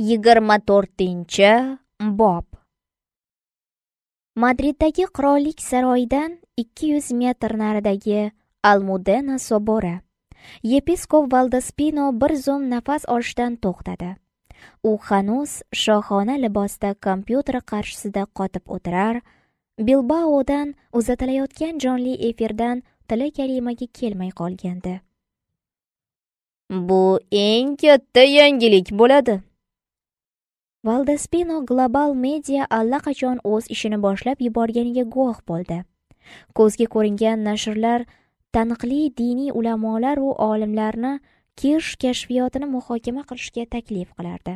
Yigirmator tincha bob madriddagi qirollik saroyidan 200 metr naridagi almudena sobora. yepiskop Valdespino bir zum nafas olishdan to'xtadi u xanus shohona libosda kompyuter qarshisida qotib o'tirar bilbaodan uzatilayotgan jonli efirdan tili kalimaga kelmay qolgandi bu eng katta yangilik bo'ladi Valdespino Global Media allaqachon o'z ishini boshlab yuborganiga guvoh bo'ldi. Ko'zga ko'ringan nashrlar taniqli diniy ulamolar va olimlarni Kirsh kashfiyotini muhokama qilishga taklif qilardi.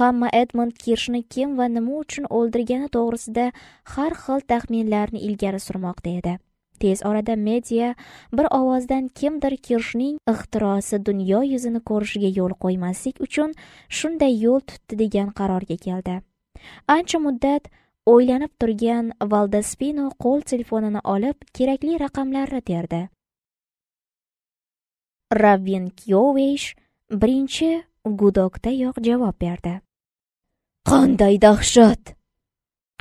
Hamma Edmund Kirshni kim va nima uchun o'ldirgani to'g'risida har xil taxminlarni ilgari surmoqda edi. tez orada media bir ovozdan kimdir kirshning ixtirosi dunyo yuzini ko'rishiga yo'l qo'ymaslik uchun shunday yo'l tutdi degan qarorga keldi ancha muddat o'ylanib turgan valdaspino qo'l telefonini olib kerakli raqamlarni terdi ravin kyovesh birinchi gudokdayoq javob berdi qanday dahshat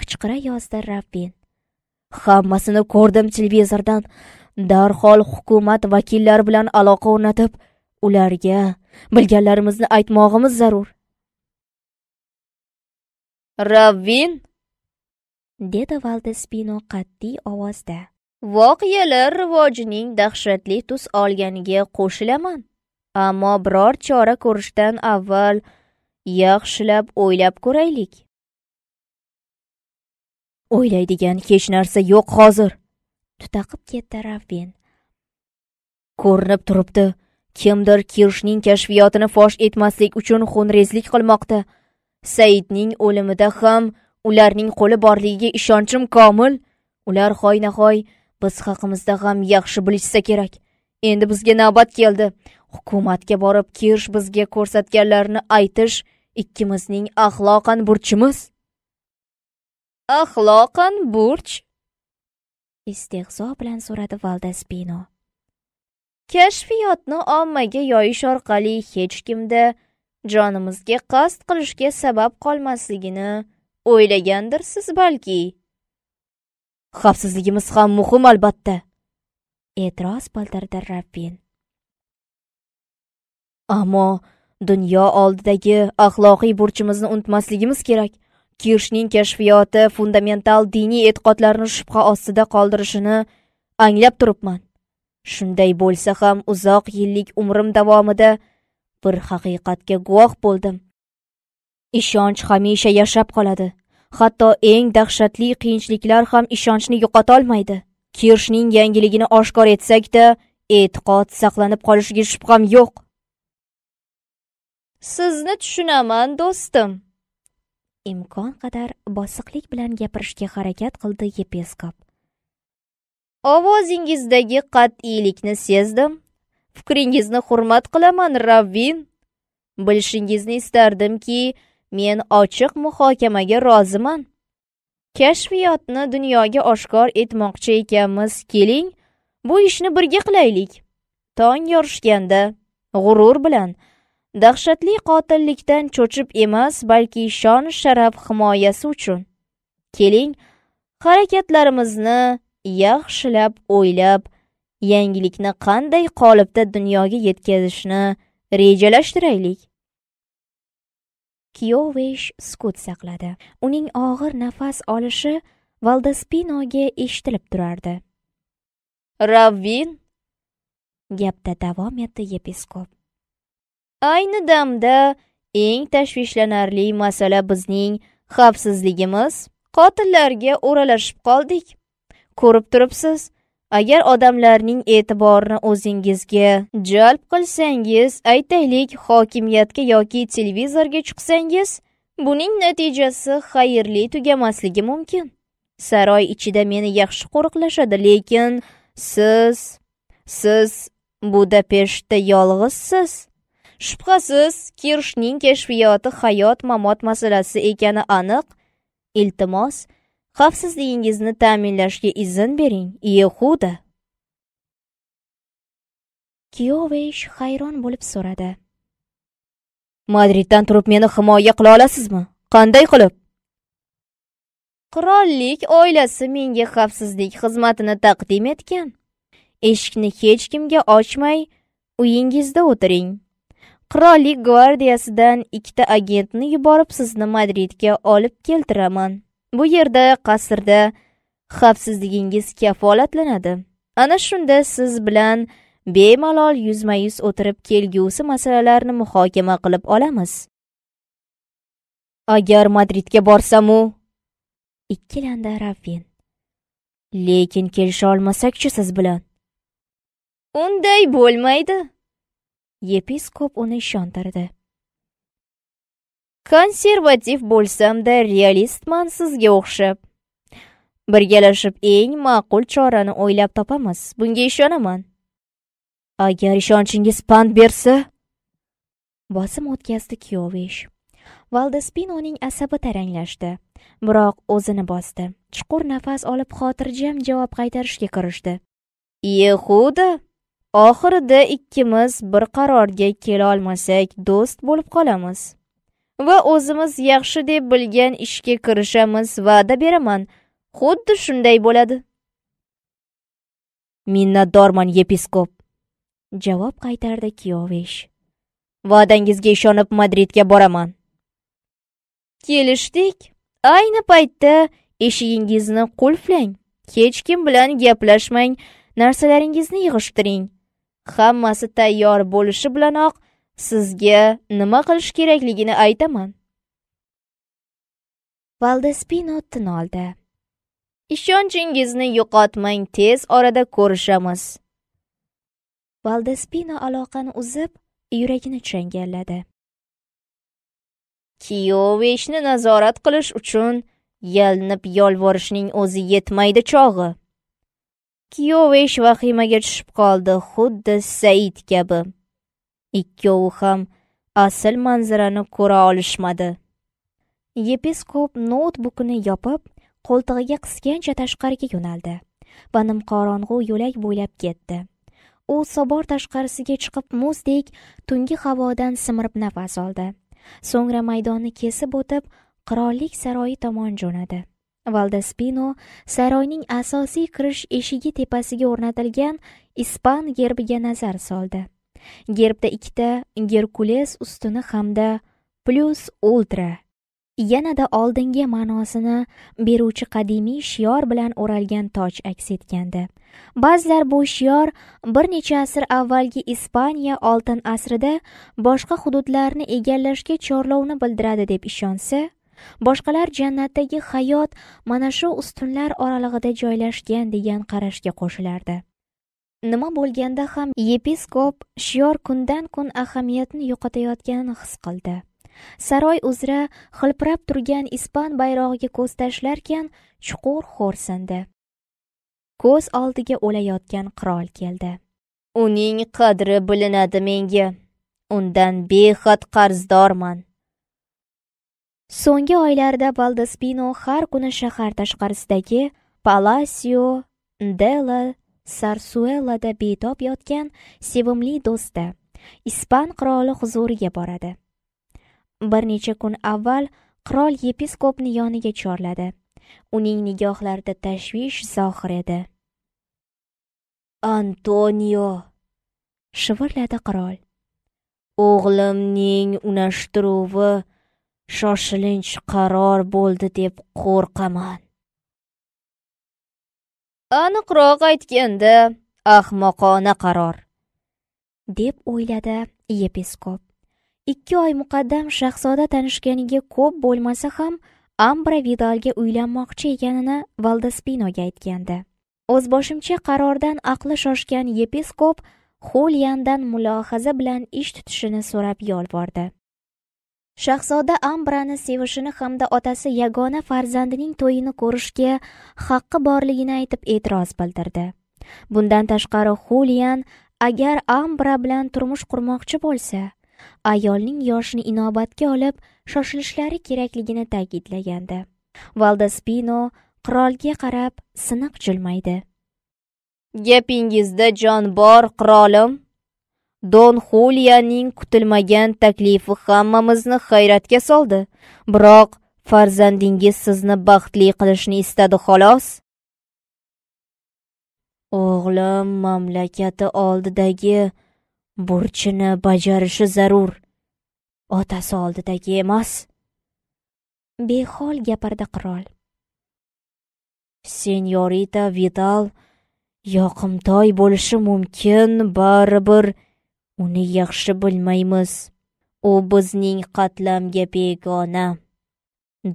qichqira yozdi ravin hammasini ko'rdim televizordan darhol hukumat vakillari bilan aloqa o'rnatib ularga bilganlarimizni aytmog'imiz zarur ravvin dedi valdespino qat'iy ovozda voqealar rivojining dahshatli tus olganiga qo'shilaman ammo biror chora ko'rishdan avval yaxshilab o'ylab ko'raylik o'ylaydigan hech narsa yo'q hozir tutaqib ketdi ravbin ko'rinib turibdi kimdir kirshning kashfiyotini fosh etmaslik uchun xunrezlik qilmoqda saidning o'limida ham ularning qo'li borligiga ishonchim komil ular hoy nahoy biz haqimizda ham yaxshi bilishsa kerak endi bizga navbat keldi hukumatga borib kirsh bizga ko'rsatganlarini aytish ikkimizning axloqan burchimiz Axloqan burch? Istehzo bilan so'radi Spino. Kashfiyotni ommaga yoyish orqali hech kimda jonimizga qasd qilishga sabab qolmasligini o'ylagandirsiz balki. Xavfsizligimiz ham muhim albatta. E'tiroz bildirdi Rabbin. Ammo dunyo oldidagi axloqiy burchimizni unutmasligimiz kerak. Kirshning kashfiyoti fundamental diniy e'tiqodlarni shubha ostida qoldirishini anglab turibman. Shunday bo'lsa ham uzoq yillik umrim davomida bir haqiqatga guvoh bo'ldim. Ishonch hamisha yashab qoladi. Hatto eng dahshatli qiyinchiliklar ham ishonchni yo'qota olmaydi. Kirshning yangiligini oshkor etsak-da, e'tiqod saqlanib qolishiga shubham yo'q. Sizni tushunaman, do'stim. imkon qadar bosiqlik bilan gapirishga harakat qildi yepiskop ovozingizdagi qat'iylikni sezdim fikringizni hurmat qilaman ravvin bilishingizni istardimki men ochiq muhokamaga roziman kashfiyotni dunyoga oshkor etmoqchi ekanmiz keling bu ishni birga qilaylik tong yorishganda g'urur bilan dahshatli qotillikdan cho'chib emas balki shon sharaf himoyasi uchun keling harakatlarimizni yaxshilab o'ylab yangilikni qanday qolipda dunyoga yetkazishni rejalashtiraylik kiyovesh sukut saqladi uning og'ir nafas olishi valdaspinoga eshitilib turardi ravvin gapda davom etdi yepiskop Ayni damda eng tashvishlanarli masala bizning xavfsizligimiz. Qotillarga o'ralashib qoldik. Ko'rib turibsiz, agar odamlarning e'tiborini o'zingizga jalb qilsangiz, aytaylik, hokimiyatga yoki televizorga chiqsangiz, buning natijasi xayrli tugamasligi mumkin. Saroy ichida meni yaxshi qo'riqlashadi, lekin siz siz Budapeshtda yolg'izsiz. Shubhasiz, Kirshning kashfiyoti hayot-mamot masalasi ekani aniq. Iltimos, xavfsizligingizni ta'minlashga izn bering, Yehuda. Kiyovesh hayron bo'lib so'radi. Madriddan turib meni himoya qila olasizmi? Qanday qilib? Qirollik oilasi menga xavfsizlik xizmatini taqdim etgan. Eshikni hech kimga ochmay, uyingizda o'tiring. qirollik gvardiyasidan ikkita agentni yuborib sizni madridga olib keltiraman bu yerda qasrda xavfsizligingiz kafolatlanadi ana shunda siz bilan bemalol yuzma yuz o'tirib kelgusi masalalarni muhokama qilib olamiz agar madridga borsamu ikkilandi ravin lekin kelisha olmasakchi siz bilan unday bo'lmaydi yepiskop uni ishontirdi konservativ bolsam bo'lsamda realistman sizga o'xshab birgalashib eng ma'qul chorani o'ylab topamiz bunga ishonaman agar ishonchingiz pand bersa bosim o'tkazdi kiyovish valdespinoning asabi taranglashdi biroq o'zini bosdi chuqur nafas olib xotirjam javob qaytarishga kirishdi yehuda oxirida ikkimiz bir qarorga kela olmasak do'st bo'lib qolamiz va o'zimiz yaxshi deb bilgan ishga kirishamiz va'da beraman xuddi shunday bo'ladi minnatdorman yepiskop javob qaytardi kiyovish va'dangizga ishonib madridga boraman kelishdik ayni paytda eshigingizni qulflang hech kim bilan gaplashmang narsalaringizni yig'ishtiring Hammasi tayyor bo'lishi bilanoq sizga nima qilish kerakligini aytaman. Valdespino tin oldi. Ishonchingizni yo'qotmang, tez orada ko'rishamiz. Valdespino aloqani uzib, yuragini changalladi. kiyovishni nazorat qilish uchun yalnib yolvorishning o'zi yetmaydi chog'i. kiyovish vahimaga tushib qoldi xuddi said kabi ikkovi ham asl manzarani ko'ra olishmadi yepiskop noutbukini yopib qo'ltig'iga qisgancha tashqariga yo'naldi va nimqorong'u yo'lak bo'ylab ketdi u sobor tashqarisiga chiqib muzdek tungi havodan simirib nafas oldi so'ngra maydonni kesib o'tib qirollik saroyi tomon jo'nadi valdespino saroyning asosiy kirish eshigi tepasiga o'rnatilgan ispan gerbiga nazar soldi gerbda ikkita gerkules ustuni hamda plyus ultra yanada oldingi ma'nosini beruvchi qadimiy shior bilan o'ralgan toj aks etgandi ba'zilar bu shior bir necha asr avvalgi ispaniya oltin asrida boshqa hududlarni egallashga chorlovni bildiradi deb ishonsa boshqalar jannatdagi hayot mana shu ustunlar oralig'ida joylashgan degan qarashga qo'shilardi nima bo'lganda ham yepiskop shior kundan kun ahamiyatni yo'qotayotganini his qildi saroy uzra hilpirab turgan ispan bayrog'iga ko'z tashlarkan chuqur xo'rsindi ko'z oldiga o'layotgan qirol keldi uning qadri bilinadi menga undan behad qarzdorman so'nggi oylarda valdespino har kuni shahar tashqarisidagi palasio dela sarsuelada betob yotgan sevimli do'sti ispan qiroli huzuriga boradi bir necha kun avval qirol yepiskopni yoniga chorladi uning nigohlarida tashvish zohir edi antonio shivirladi qirol o'g'limning unashtiruvi shoshilinch qaror bo'ldi deb qo'rqaman aniqroq aytganda ahmoqona qaror deb o'yladi yepiskop ikki oy muqaddam shahzoda tanishganiga ko'p bo'lmasa ham ambra vidalga uylanmoqchi ekanini valdaspinoga aytgandi o'zboshimcha qarordan aqli shoshgan yepiskop xulyandan mulohaza bilan ish tutishini so'rab yolvordi shahzoda ambrani sevishini hamda otasi yagona farzandining to'yini ko'rishga haqqi borligini aytib e'tiroz bildirdi bundan tashqari xulian agar ambra bilan turmush qurmoqchi bo'lsa ayolning yoshini inobatga olib shoshilishlari kerakligini ta'kidlagandi valdaspino qirolga qarab siniq jilmaydi gapingizda jon bor qirolim Don Xuliyaning kutilmagan taklifi hammamizni hayratga soldi. Biroq farzandingiz sizni baxtli qilishni istadi xolos. O'g'lim mamlakati oldidagi burchini bajarishi zarur. Otasi oldidagi emas. Behol gapirdi qirol. Senyorita vital yoqimtoy bo'lishi mumkin, baribir uni yaxshi bilmaymiz u bizning qatlamga begona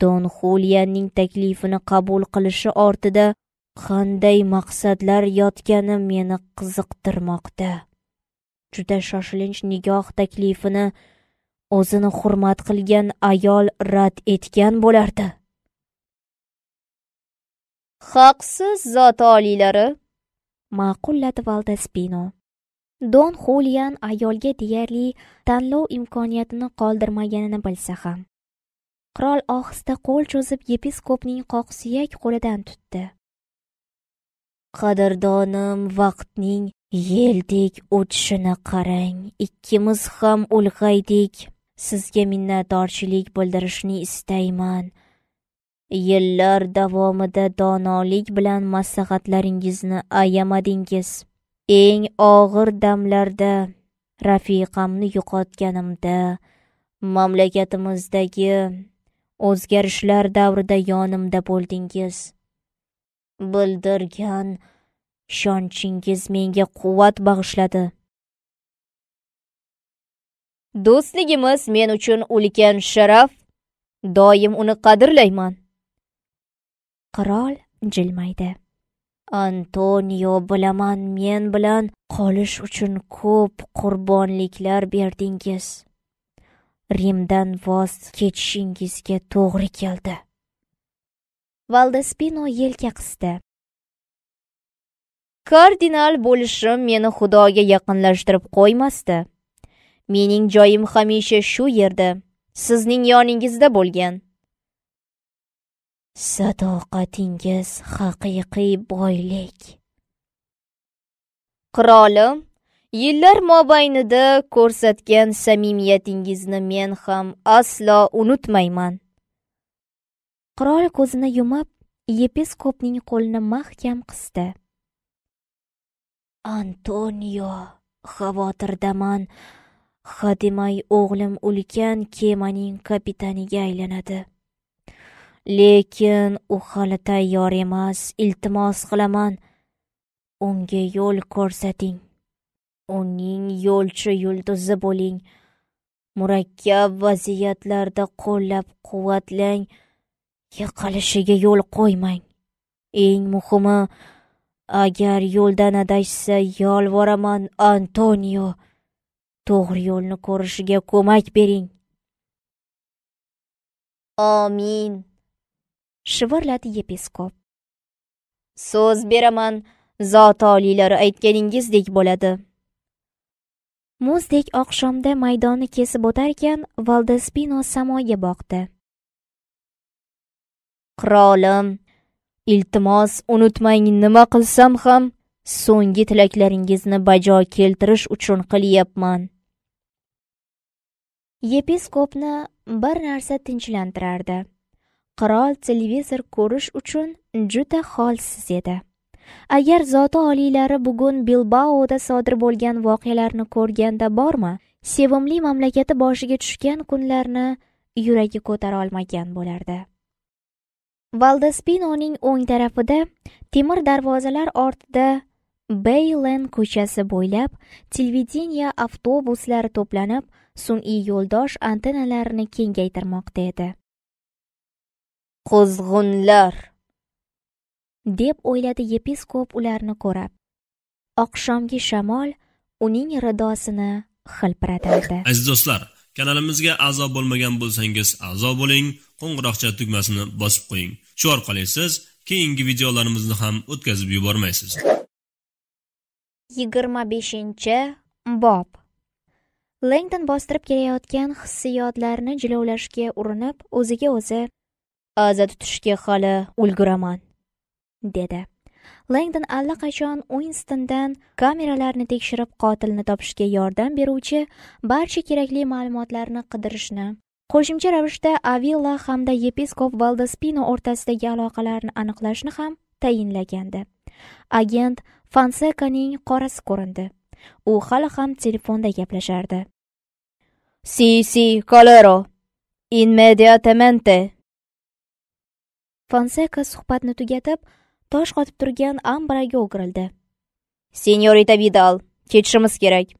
don xulyaning taklifini qabul qilishi ortida qanday maqsadlar yotgani meni qiziqtirmoqda juda shoshilinch nigoh taklifini o'zini hurmat qilgan ayol rad etgan bo'lardi haqsiz zot oliylari ma'qulladi valdaspino don xulyan ayolga deyarli tanlov imkoniyatini qoldirmaganini bilsa ham qirol ohista qo'l cho'zib yepiskopning qoqsuyak qo'lidan tutdi qadrdonim vaqtning yeldek o'tishini qarang ikkimiz ham ulg'aydik sizga minnatdorchilik bildirishni istayman yillar davomida donolik bilan maslahatlaringizni ayamadingiz eng og'ir damlarda rafiqamni yo'qotganimda mamlakatimizdagi o'zgarishlar davrida yonimda bo'ldingiz bildirgan ishonchingiz menga quvvat bag'ishladi do'stligimiz men uchun ulkan sharaf doim uni qadrlayman qirol jilmaydi antonio bilaman men bilan qolish uchun ko'p qurbonliklar berdingiz rimdan voz kechishingizga to'g'ri keldi valdespino yelka qisdi kardinal bo'lishim meni xudoga yaqinlashtirib qo'ymasdi mening joyim hamisha shu yerda sizning yoningizda bo'lgan sadoqatingiz haqiqiy boylik qirolim yillar mobaynida ko'rsatgan samimiyatingizni men ham aslo unutmayman qirol ko'zini yumib yepiskopning qo'lini mahkam qisdi antonio xavotirdaman hademay o'g'lim ulkan kemaning kapitaniga aylanadi lekin u hali tayyor emas iltimos qilaman unga yo'l ko'rsating uning yo'lchi yulduzi bo'ling murakkab vaziyatlarda qo'llab quvvatlang yiqilishiga yo'l qo'ymang eng muhimi agar yo'ldan adashsa yolvoraman antonio to'g'ri yo'lni ko'rishiga ko'mak bering omin shivirladi yepiskop so'z beraman zot oliylari aytganingizdek bo'ladi muzdek oqshomda maydonni kesib o'tarkan valdespino samoga boqdi qirolim iltimos unutmang nima qilsam ham so'nggi tilaklaringizni bajo keltirish uchun qilyapman yepiskopni bir narsa tinchlantirardi qirol televizor ko'rish uchun juda holsiz edi agar zoti oliylari bugun bilbaoda sodir bo'lgan voqealarni ko'rganda bormi sevimli mamlakati boshiga tushgan kunlarni yuragi ko'tara olmagan bo'lardi valdespinoning o'ng tarafida temir darvozalar ortida beylen ko'chasi bo'ylab televideniya avtobuslari to'planib sun'iy yo'ldosh antennalarini kengaytirmoqda edi qo'zg'unlar deb o'yladi yepiskop ularni ko'rib oqshomgi shamol uning ridosini hilpiratardi aziz do'stlar kanalimizga a'zo bo'lmagan bo'lsangiz a'zo bo'ling qo'ng'iroqcha tugmasini bosib qo'ying shu orqali siz keyingi videolarimizni ham o'tkazib yubormaysiz yigirma beshinchi bob lengton bostirib kelayotgan hissiyotlarni jilovlashga urinib o'ziga o'zi aza tutishga hali ulguraman dedi langdon allaqachon uinstondan kameralarni tekshirib qotilni topishga yordam beruvchi barcha kerakli ma'lumotlarni qidirishni qo'shimcha ravishda avilla hamda yepiskop valdespino o'rtasidagi aloqalarni aniqlashni ham tayinlagandi agent fansekaning qorasi ko'rindi u hali ham telefonda gaplashardi si si kolero inmediatamente fonseka suhbatni tugatib tosh qotib turgan ambraga o'girildi senyorita vidal ketishimiz kerak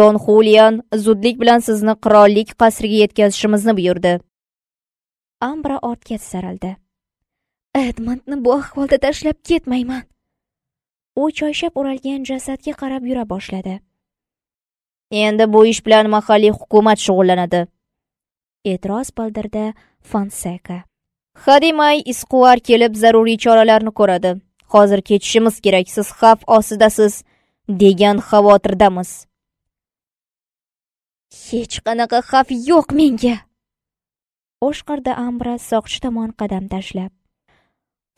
don xulian zudlik bilan sizni qirollik qasriga yetkazishimizni buyurdi ambra ortga tisaraldi edmondni bu ahvolda tashlab ketmayman u choyshab o'ralgan jasadga qarab yura boshladi endi bu ish bilan mahalliy hukumat shug'ullanadi e'tiroz bildirdi fonseka hademay isquvar kelib zaruriy choralarni ko'radi hozir ketishimiz kerak siz xavf ostidasiz degan xavotirdamiz hech qanaqa xavf yo'q menga Oshqirda ambra soqchi tomon qadam tashlab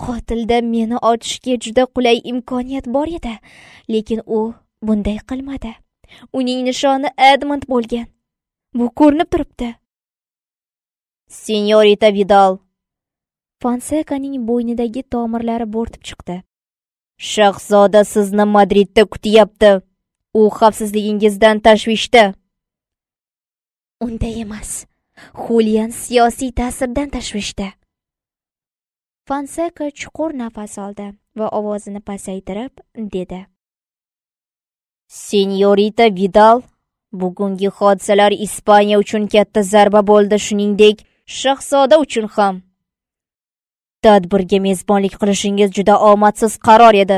qotilda meni otishga juda qulay imkoniyat bor edi lekin u bunday qilmadi uning nishoni Edmund bo'lgan bu ko'rinib turibdi senyorita vidal Fonsekaning bo'ynidagi tomirlari bo'rtib chiqdi. Shahzoda sizni Madridda kutyapti. U xavfsizligingizdan tashvishda. Unda emas. Xulian siyosiy ta'sirdan tashvishda. Fonseka chuqur nafas oldi va ovozini pasaytirib dedi: Senyorita Vidal, bugungi hodisalar Ispaniya uchun katta zarba bo'ldi, shuningdek, shahzoda uchun ham. tadbirga mezbonlik qilishingiz juda omadsiz qaror edi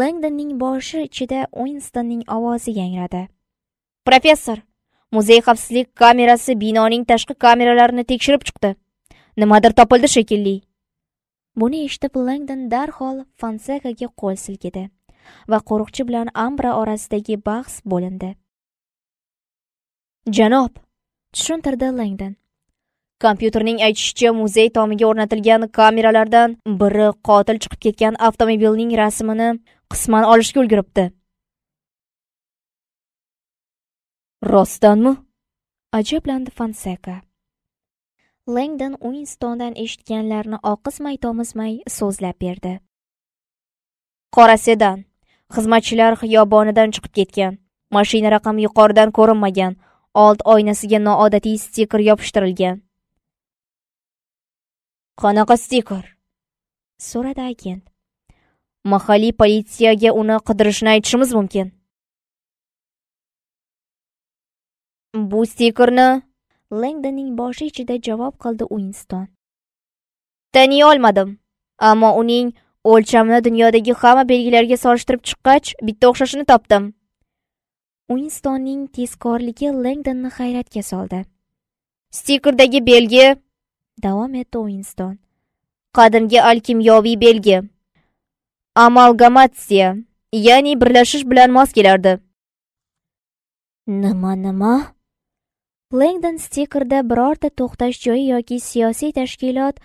langdonning boshi ichida uinstonning ovozi yangradi professor muzey xavfsizlik kamerasi binoning tashqi kameralarini tekshirib chiqdi nimadir topildi shekilli buni eshitib langdon darhol fansekaga qo'l silkidi va qo'riqchi bilan ambra orasidagi bahs bo'lindi janob tushuntirdi langdon Kompyuterning aytishicha, muzey tomiga o'rnatilgan kameralardan biri qotil chiqib ketgan avtomobilning rasmini qisman olishga ulguribdi. Rostdanmi? ajablandi Fanseka. lengdon Uinstondan eshitganlarini oqizmay tomizmay so'zlab berdi. Qora sedan xizmatchilar xiyobonidan chiqib ketgan. Mashina raqami yuqoridan ko'rinmagan. Old oynasiga noodatiy stiker yopishtirilgan. qanaqa stiker so'radi agent mahalliy politsiyaga uni qidirishni aytishimiz mumkin bu stikerni lengdonning boshi ichida javob qildi uinston taniy olmadim ammo uning o'lchamini dunyodagi hamma belgilarga solishtirib chiqqach bitta o'xshashini topdim uinstonning tezkorligi lengdonni hayratga soldi stikerdagi belgi davom etdi Winston. qadimgi alkimyoviy belgi amalgamatsiya ya'ni birlashish bilan mos kelardi nima nima lengdon stikerda birorta to'xtash joyi yoki siyosiy tashkilot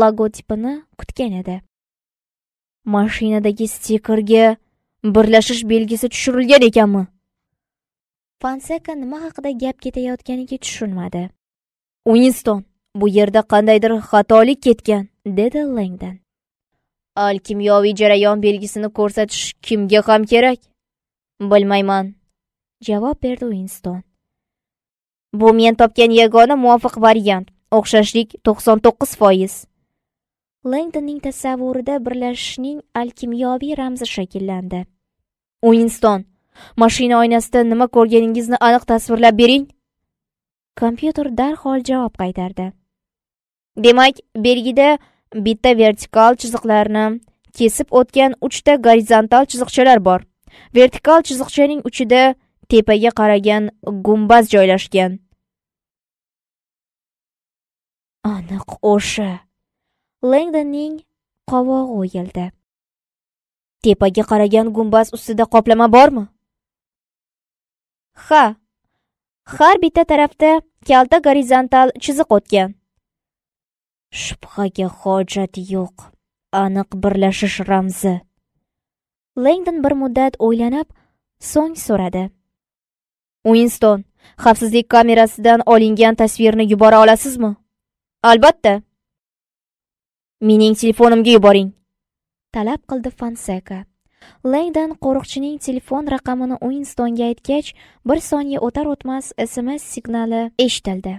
logotipini kutgan edi mashinadagi stikerga birlashish belgisi tushirilgan ekanmi fanseka nima haqida gap ketayotganiga tushunmadi Winston, bu yerda qandaydir xatolik ketgan dedi langdan al kimyoviy jarayon belgisini ko'rsatish kimga ham kerak bilmayman javob berdi uinston bu men topgan yagona muvofiq variant o'xshashlik to'qson to'qqiz foiz langdonning tasavvurida birlashishning alkimyoviy ramzi shakllandi uinston mashina oynasida nima ko'rganingizni aniq tasvirlab bering kompyuter darhol javob qaytardi demak belgida bitta vertikal chiziqlarni kesib o'tgan uchta gorizontal chiziqchalar bor vertikal chiziqchaning uchida tepaga qaragan gumbaz joylashgan aniq o'sha lengdonning qovog'i o'yildi tepaga qaragan gumbaz ustida qoplama bormi ha har bitta tarafda kalta gorizontal chiziq o'tgan shubhaga hojat yo'q aniq birlashish ramzi lengdon bir muddat o'ylanib so'ng so'radi uinston xavfsizlik kamerasidan olingan tasvirni yubora olasizmi albatta mening telefonimga yuboring talab qildi fanseka lengdon qo'riqchining telefon raqamini uinstonga aytgach bir soniya o'tar o'tmas sms signali eshitildi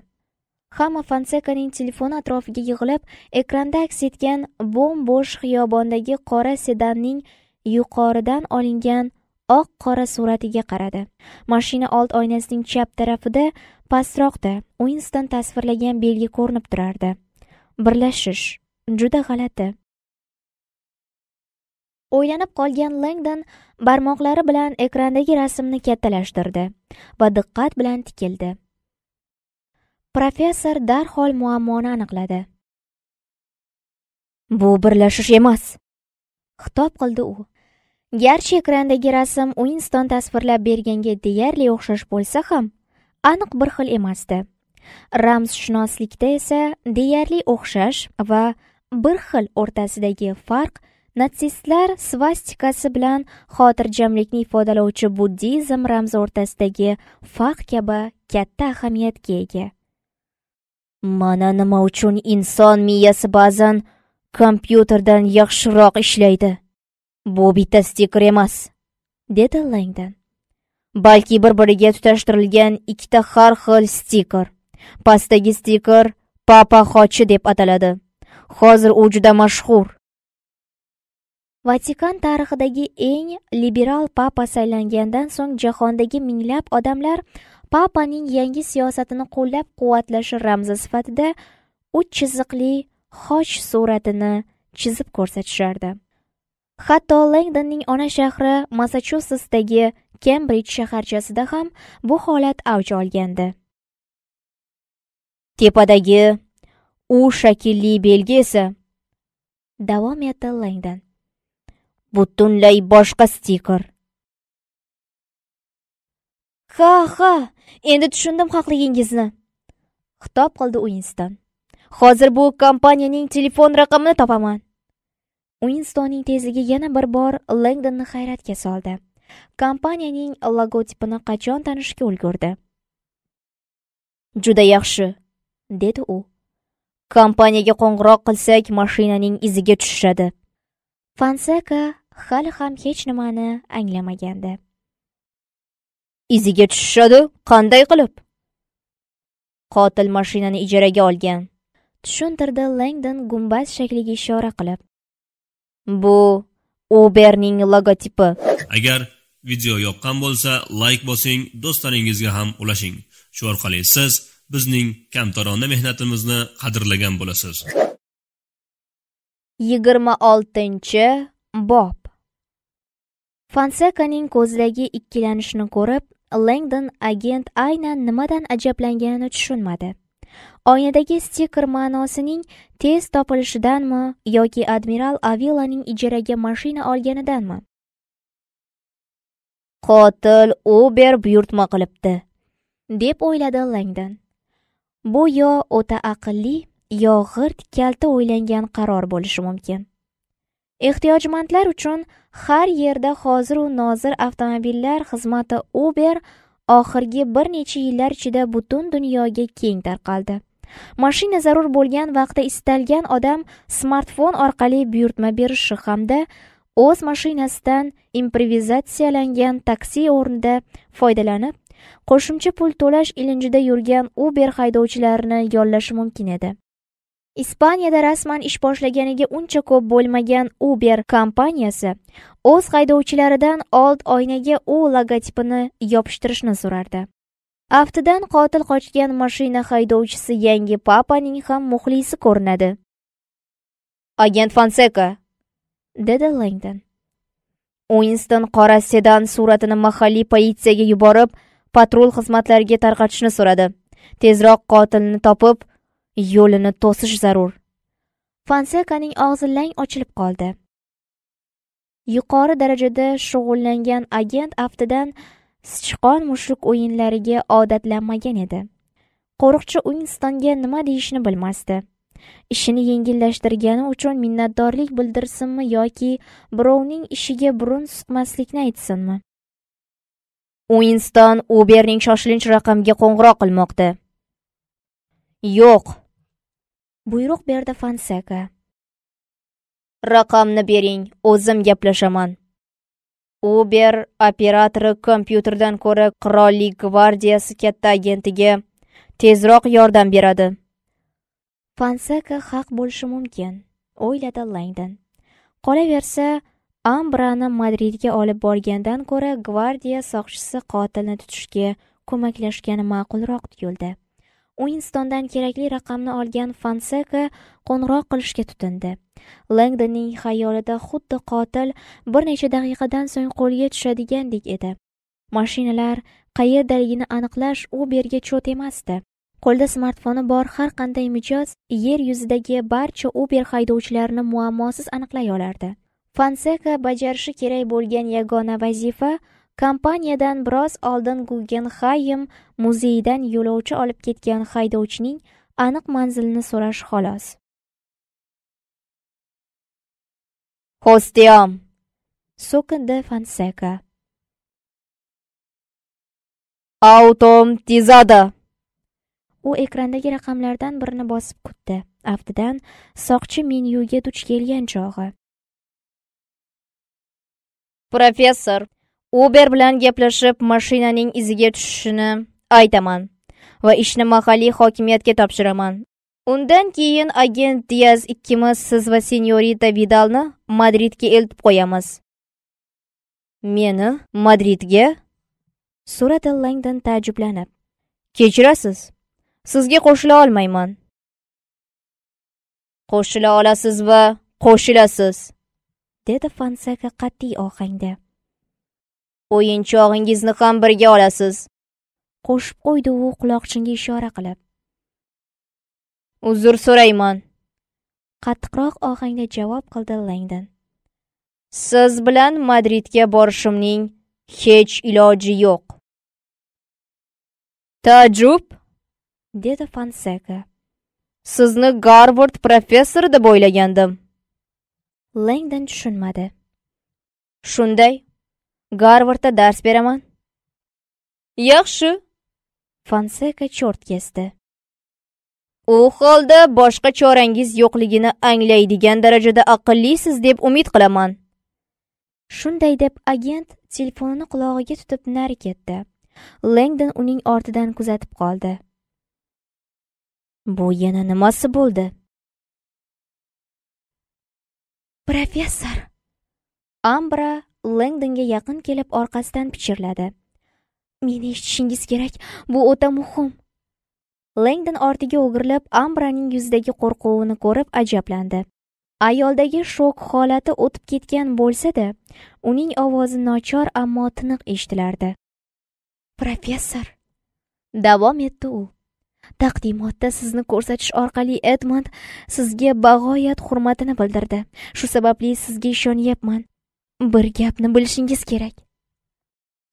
hamma Fonsekaning telefoni atrofiga yig'ilib, ekranda aks etgan bo'm-bo'sh xiyobondagi qora sedanning yuqoridan olingan oq qora suratiga qaradi. Mashina old oynasining chap tarafida pastroqda uinston tasvirlagan belgi ko'rinib turardi. Birlashish juda g'alati. O'ylanib qolgan Langdon barmoqlari bilan ekrandagi rasmni kattalashtirdi va diqqat bilan tikildi. professor darhol muammoni aniqladi bu birlashish emas xitob qildi u garchi ekrandagi rasm uinston tasvirlab berganga deyarli o'xshash bo'lsa ham aniq bir xil emasdi ramzshunoslikda esa deyarli o'xshash va bir xil o'rtasidagi farq natsistlar svastikasi bilan xotirjamlikni ifodalovchi buddizm ramzi o'rtasidagi farq kabi katta ahamiyatga ega mana nima uchun inson miyasi ba'zan kompyuterdan yaxshiroq ishlaydi bu bitta stiker emas dedi Langdon. balki bir biriga tutashtirilgan ikkita har xil stiker pastdagi stiker papa xochi deb ataladi hozir u juda mashhur vatikan tarixidagi eng liberal papa saylangandan so'ng jahondagi minglab odamlar papaning yangi siyosatini qo'llab-quvvatlash ramzi sifatida uch chiziqli xoch suratini chizib ko'rsatishardi. Hatto Langdonning ona shahri Massachusetsdagi Kembridj shaharchasida ham bu holat avj olgandi. Tepadagi u shakilli belgi esa davom etdi Langdon. Butunlay boshqa stiker. ha ha endi tushundim haqligingizni xitob qildi uinston hozir bu kompaniyaning telefon raqamini topaman uinstonning tezligi yana bir bor lengdonni hayratga soldi kompaniyaning logotipini qachon tanishga ulgurdi juda yaxshi dedi u kompaniyaga qo'ng'iroq qilsak mashinaning iziga tushishadi fansaka hali ham hech nimani anglamagandi iziga tushishadi qanday qilib qotil mashinani ijaraga olgan tushuntirdi langdon gumbaz shakliga ishora qilib bu uberning logotipi agar video yoqqan bo'lsa layk bosing do'stlaringizga ham ulashing shu orqali siz bizning kamtarona mehnatimizni qadrlagan bo'lasiz yigirma oltinchi bob fansekaning ko'zidagi ikkilanishni ko'rib Langdon agent aynan nimadan ajablanganini tushunmadi. Oynadagi stiker ma'nosining tez topilishidanmi yoki admiral Avilaning ijaraga mashina olganidanmi? Qotil Uber buyurtma qilibdi, deb o'yladi Langdon. Bu yo o'ta aqlli, yo g'irt kalta o'ylangan qaror bo'lishi mumkin. ehtiyojmandlar uchun har yerda hozir va nozir avtomobillar xizmati uber oxirgi bir necha yillar ichida butun dunyoga keng tarqaldi mashina zarur bo'lgan vaqtda istalgan odam smartfon orqali buyurtma berishi hamda o'z mashinasidan improvizatsiyalangan taksi o'rnida foydalanib qo'shimcha pul to'lash ilinjida yurgan uber haydovchilarini yollashi mumkin edi Ispaniyada rasman ish boshlaganiga uncha ko'p bo'lmagan Uber kompaniyasi o'z haydovchilaridan old oynaga U logotipini yopishtirishni so'rardi. Aftidan qotil qochgan mashina haydovchisi yangi papaning ham muxlisi ko'rinadi. Agent Fonseka, dedi Langdon. Uinston qora sedan suratini mahalliy politsiyaga yuborib, patrul xizmatlariga tarqatishni so'radi. Tezroq qotilni topib, yo'lini to'sish zarur fansekaning og'zi lang ochilib qoldi yuqori darajada shug'ullangan agent aftidan sichqon mushuk o'yinlariga odatlanmagan edi qo'riqchi uinstonga nima deyishni bilmasdi ishini yengillashtirgani uchun minnatdorlik bildirsinmi yoki birovning ishiga burun suqmaslikni aytsinmi uinston uberning shoshilinch raqamga qo'ng'iroq qilmoqda yo'q buyruq berdi Fanseka. Raqamni bering, o'zim gaplashaman. Uber operatori kompyuterdan ko'ra qirollik gvardiyasi katta agentiga tezroq yordam beradi. Fanseka haq bo'lishi mumkin, o'yladi Langdon. Qolaversa, Ambrani Madridga olib borgandan ko'ra gvardiya soqchisi qotilni tutishga ko'maklashgani ma'qulroq tuyuldi. Uinstondan kerakli raqamni olgan Fanseka qo'ng'iroq qilishga tutindi. Langdonning xayolida xuddi qotil bir necha daqiqadan so'ng qo'lga tushadigandek edi. Mashinalar qayerdaligini aniqlash u berga cho't emasdi. Qo'lda smartfoni bor har qanday mijoz yer yuzidagi barcha Uber haydovchilarini muammosiz aniqlay olardi. Fanseka bajarishi kerak bo'lgan yagona vazifa Kompaniyadan biroz oldin Guggenheim muzeyidan yo'lovchi olib ketgan haydovchining aniq manzilini so'rash xolos. Hostiyom! So'kindi Fanseka. Automtizada! U ekrandagi raqamlardan birini bosib kutdi. Aftidan soqchi menyuga duch kelgan chog'i. Professor, uber bilan gaplashib mashinaning iziga tushishini aytaman va ishni mahalliy hokimiyatga topshiraman undan keyin agent diaz ikkimiz siz va senyorita vidalni madridga eltib qo'yamiz meni madridga so'radi langdon taajjublanib kechirasiz sizga qo'shila olmayman qo'shila olasiz va qo'shilasiz dedi Fonseca qat'iy ohangda o'yinchog'ingizni ham birga olasiz qo'shib qo'ydi u quloqchinga ishora qilib uzr so'rayman qattiqroq ohangda javob qildi langdon siz bilan madridga borishimning hech iloji yo'q tajub dedi fanseka sizni garvard professori deb o'ylagandim langdon tushunmadi shunday Гарвардда dars beraman yaxshi Фансека чёрт kesdi У холда boshqa chorangiz yo'qligini anglaydigan darajada aqllisiz deb umid qilaman shunday deb agent telefonini qulog'iga tutib nari ketdi lengdon uning ortidan kuzatib qoldi bu yana nimasi bo'ldi professor ambra lengdonga yaqin kelib orqasidan pichirladi meni eshitishingiz kerak bu o'ta muhim lengdon ortiga o'g'irlab, ambraning yuzidagi qo'rquvini ko'rib ajablandi ayoldagi shok holati o'tib ketgan bo'lsa-da, uning ovozi nochor ammo tiniq eshitilardi professor davom etdi u taqdimotda sizni ko'rsatish orqali Edmund sizga bag'oyat hurmatini bildirdi shu sababli sizga ishonyapman bir gapni bilishingiz kerak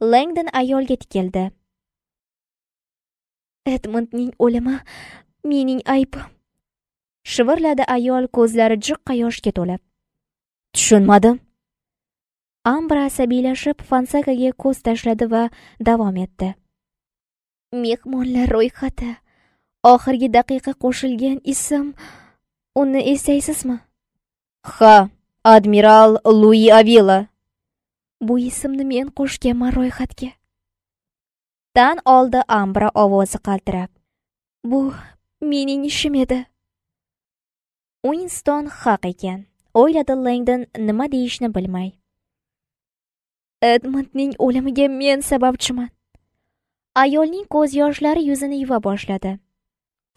langdon ayolga tikildi edmundning o'limi mening aybim shivirladi ayol ko'zlari jiqqa yoshga to'lib tushunmadim ambra asabiylashib fansakaga ko'z tashladi va davom etdi mehmonlar ro'yxati oxirgi daqiqa qo'shilgan ism uni eslaysizmi ha Адмирал Луи Авила. bu ismni men qo'shganman ro'yxatga tan oldi ambra ovozi qaltirab bu mening ishim edi uinston haq ekan o'yladi langdon nima deyishni bilmay edmundning o'limiga men sababchiman ayolning ko'z yoshlari yuzini yuva boshladi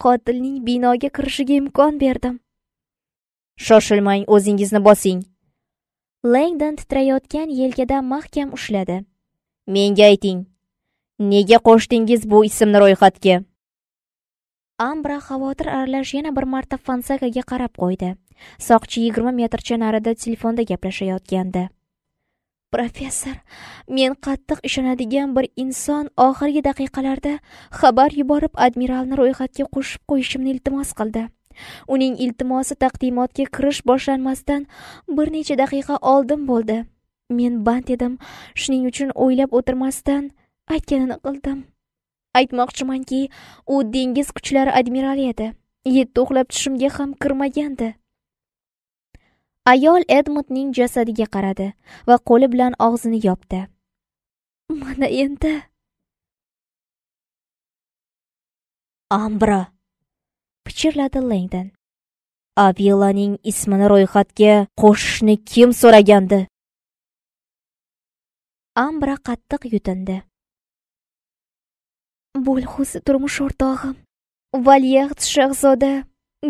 qotilning binoga kirishiga imkon berdim shoshilmang o'zingizni bosing langdon titrayotgan yelkadan mahkam ushladi menga ayting nega qo'shdingiz bu ismni ro'yxatga ambra xavotir aralash yana bir marta fansakaga qarab qo'ydi soqchi yigirma metrcha narida telefonda gaplashayotgandi professor men qattiq ishonadigan bir inson oxirgi daqiqalarda xabar yuborib admiralni ro'yxatga qo'shib qo'yishimni iltimos qildi uning iltimosi taqdimotga kirish boshlanmasdan bir necha daqiqa oldin bo'ldi men band edim shuning uchun o'ylab o'tirmasdan aytganini qildim aytmoqchimanki u dengiz kuchlari admirali edi yetti uxlab tushimga ham kirmagandi ayol edmundning jasadiga qaradi va qo'li bilan og'zini yopdi mana endi ambra pichirladi Langdon. Avilaning ismini ro'yxatga qo'shishni kim so'ragandi? Ambra qattiq yutindi. Bo'lxus turmush o'rtog'im, Valiahd shahzoda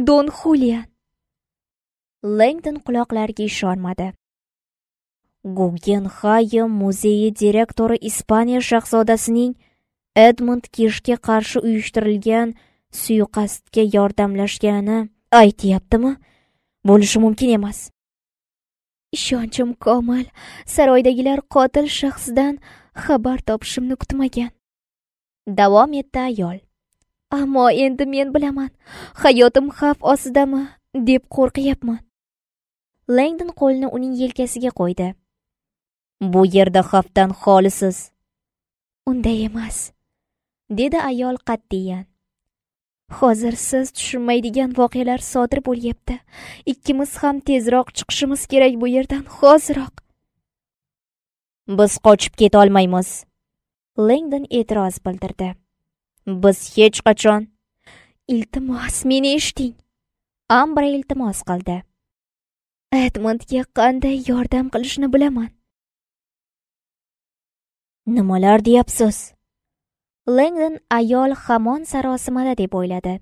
Don Julian. Langdon quloqlariga ishonmadi. Hayo muzeyi direktori Ispaniya shahzodasining Edmund Kishga qarshi uyushtirilgan suiqasdga yordamlashgani aytyaptimi bo'lishi mumkin emas ishonchim komil saroydagilar qotil shaxsdan xabar topishimni kutmagan davom etdi ayol ammo endi men bilaman hayotim xavf ostidami deb qo'rqyapman langdon qo'lini uning yelkasiga qo'ydi bu yerda xavfdan xolisiz unday emas dedi ayol qat'iyan Hozir siz tushunmaydigan voqealar sodir bo'lyapti. Ikkimiz ham tezroq chiqishimiz kerak bu yerdan, hoziroq. Biz qochib keta olmaymiz. Langdon e'tiroz bildirdi. Biz hech qachon Iltimos, meni eshiting. Ambra iltimos qildi. Edmundga qanday yordam qilishni bilaman. Nimalar deyapsiz? Langdon ayol hamon sarosimada deb o'yladi.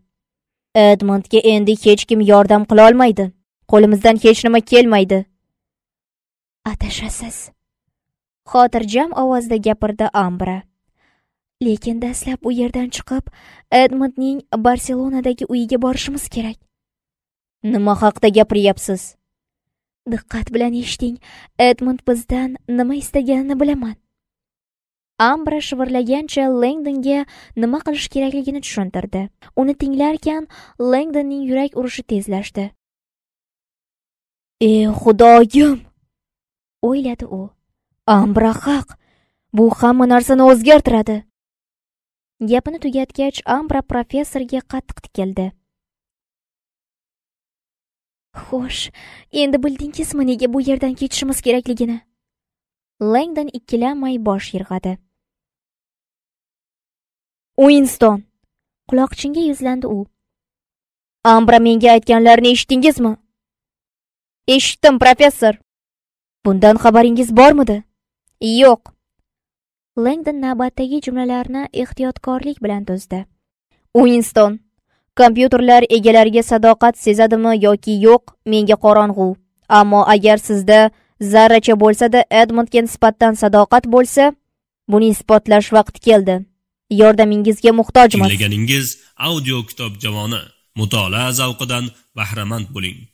Эдмондга endi hech kim yordam qila olmaydi. Qo'limizdan hech nima kelmaydi. Atashasiz. Xotirjam ovozda gapirdi Ambra. Lekin dastlab u yerdan chiqib, Эдмонднинг Barselonadagi uyiga borishimiz kerak. Nima haqida gapiryapsiz? Diqqat bilan eshiting. Эдмонд bizdan nima istaganini bilaman. ambra shivirlagancha lengdonga nima qilish kerakligini tushuntirdi uni tinglarkan lengdonning yurak urishi tezlashdi e xudoyim o'yladi u ambra haq bu hamma narsani o'zgartiradi gapini tugatgach ambra professorga qattiq tikildi xo'sh endi bildingizmi nega bu yerdan ketishimiz kerakligini lengdon ikkilanmay bosh yirg'adi Uinston. Quloqchinga yuzlandi u. Ambra menga aytganlarni eshitdingizmi? Eshitdim, professor. Bundan xabaringiz bormidi? Yo'q. Langdon navbatdagi jumlalarni ehtiyotkorlik bilan tuzdi. Uinston, kompyuterlar egalariga sadoqat sezadimi yoki yo'q, menga qorong'u. Ammo agar sizda zarracha bo'lsa-da Edmundga nisbatan sadoqat bo'lsa, buni isbotlash vaqti keldi. yordamingizga muhtojmiz tinglaganingiz audio kitob javoni mutolaa zavqidan bahramand bo'ling